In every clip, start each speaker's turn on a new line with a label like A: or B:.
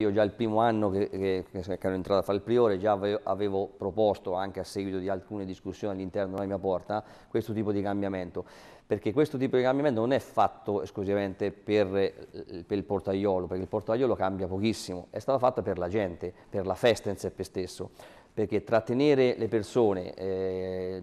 A: Io già il primo anno che, che, che, ero entrato a fare il priore già avevo proposto, anche a seguito di alcune discussioni all'interno della mia porta, questo tipo di cambiamento, perché questo tipo di cambiamento non è fatto esclusivamente per, eh, per il portaiolo, perché il portaiolo cambia pochissimo, è stato fatto per la gente, per la festa in sé per stesso, perché trattenere le persone eh,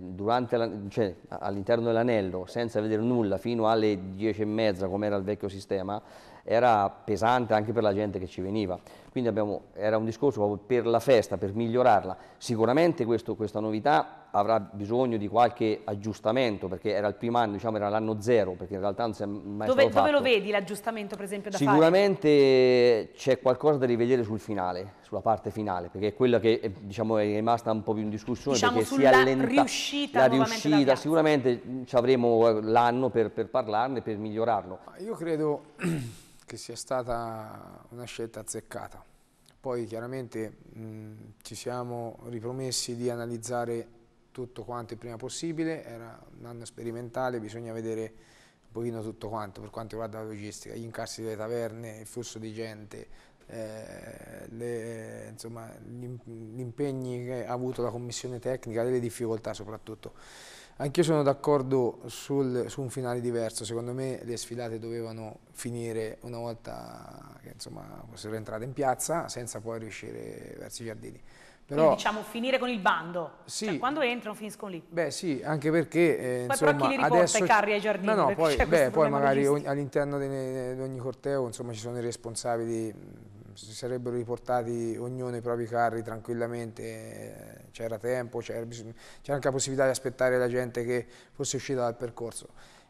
A: cioè, all'interno dell'anello senza vedere nulla fino alle 10 e mezza come era il vecchio sistema era pesante anche per la gente che ci veniva. Quindi abbiamo, era un discorso proprio per la festa, per migliorarla. Sicuramente questo, questa novità avrà bisogno di qualche aggiustamento, perché era il primo anno, diciamo era l'anno zero, perché in realtà non si è mai dove, dove lo
B: vedi l'aggiustamento per esempio da
A: Sicuramente c'è qualcosa da rivedere sul finale, sulla parte finale, perché è quella che è, eh, diciamo, è rimasta un po' più in discussione, diciamo perché si è allentata riuscita la riuscita, sicuramente mm, ci avremo eh, l'anno per, per parlarne, per migliorarlo.
C: Io credo che sia stata una scelta azzeccata. Poi chiaramente mh, ci siamo ripromessi di analizzare tutto quanto il prima possibile, era un anno sperimentale, bisogna vedere un pochino tutto quanto per quanto riguarda la logistica, gli incassi delle taverne, il flusso di gente, eh, gli impegni che ha avuto la commissione tecnica, delle difficoltà soprattutto. Anch'io sono d'accordo su un finale diverso, secondo me le sfilate dovevano finire una volta che insomma, fossero entrate in piazza senza poi riuscire verso i giardini. Però, Quindi diciamo finire con il bando, cioè, sì, cioè, quando entrano finiscono lì. Beh sì, anche perché eh, poi insomma, però chi li riporta adesso... i carri ai giardini? No, no, poi, beh, poi magari ogni, all'interno di ogni corteo insomma, ci sono i responsabili si sarebbero riportati ognuno i propri carri tranquillamente, eh, c'era tempo, c'era anche la possibilità di aspettare la gente che fosse uscita dal percorso.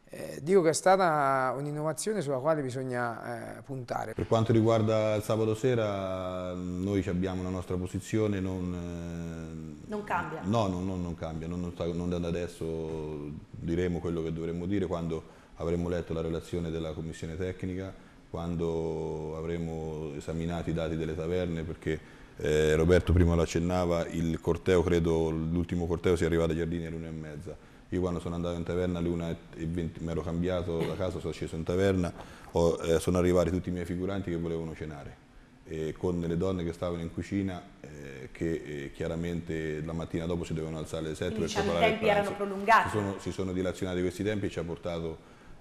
C: Eh, dico che è stata un'innovazione sulla quale bisogna eh, puntare. Per
B: quanto riguarda il sabato sera, noi abbiamo la nostra posizione, non, eh, non cambia. No, no, no, non cambia, non, non, da adesso diremo quello che dovremmo dire quando avremo letto la relazione della commissione tecnica, quando avremo esaminati i dati delle taverne perché eh, Roberto prima lo accennava, il corteo, credo, l'ultimo corteo sia arrivato ai giardini alle 1 e mezza. Io quando sono andato in taverna alle 1 e 20 mi ero cambiato da casa, sono sceso in taverna, ho, eh, sono arrivati tutti i miei figuranti che volevano cenare. E con le donne che stavano in cucina eh, che eh, chiaramente la mattina dopo si dovevano alzare alle 7 Quindi per preparare diciamo, i tempi erano prolungati si sono, si sono dilazionati questi tempi e ci ha portato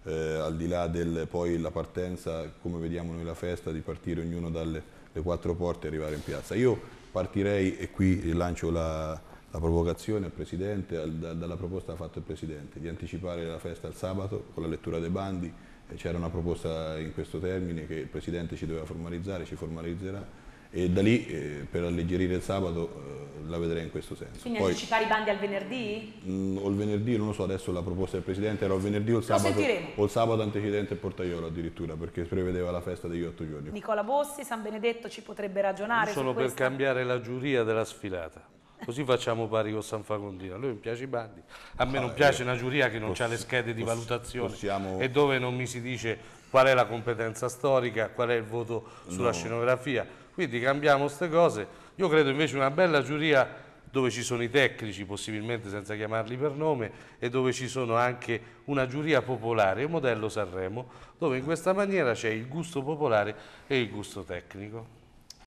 B: eh, al di là del poi la partenza, come vediamo noi la festa, di partire ognuno dalle quattro porte e arrivare in piazza. Io partirei, e qui lancio la, la provocazione al Presidente, al, da, dalla proposta fatta il Presidente, di anticipare la festa al sabato con la lettura dei bandi, c'era una proposta in questo termine che il Presidente ci doveva formalizzare, ci formalizzerà, e da lì eh, per alleggerire il sabato eh, la vedrei in questo senso. Quindi Poi, anticipare i bandi al venerdì? Mh, mm, o il venerdì, non lo so, adesso la proposta del Presidente era o il venerdì o il sabato, o il sabato antecedente e portaiolo addirittura perché prevedeva la festa degli otto giorni. Nicola Bossi, San Benedetto ci potrebbe ragionare Solo per
D: cambiare la giuria della sfilata. Così facciamo pari con San Fagondino. A lui mi piace i bandi. A me non ah, piace eh, una giuria che non ha le schede di valutazione possiamo... e dove non mi si dice qual è la competenza storica, qual è il voto sulla no. scenografia quindi cambiamo queste cose. Io credo invece una bella giuria dove ci sono i tecnici, possibilmente senza chiamarli per nome, e dove ci sono anche una giuria popolare, un modello Sanremo, dove in questa maniera c'è il gusto popolare e il gusto tecnico.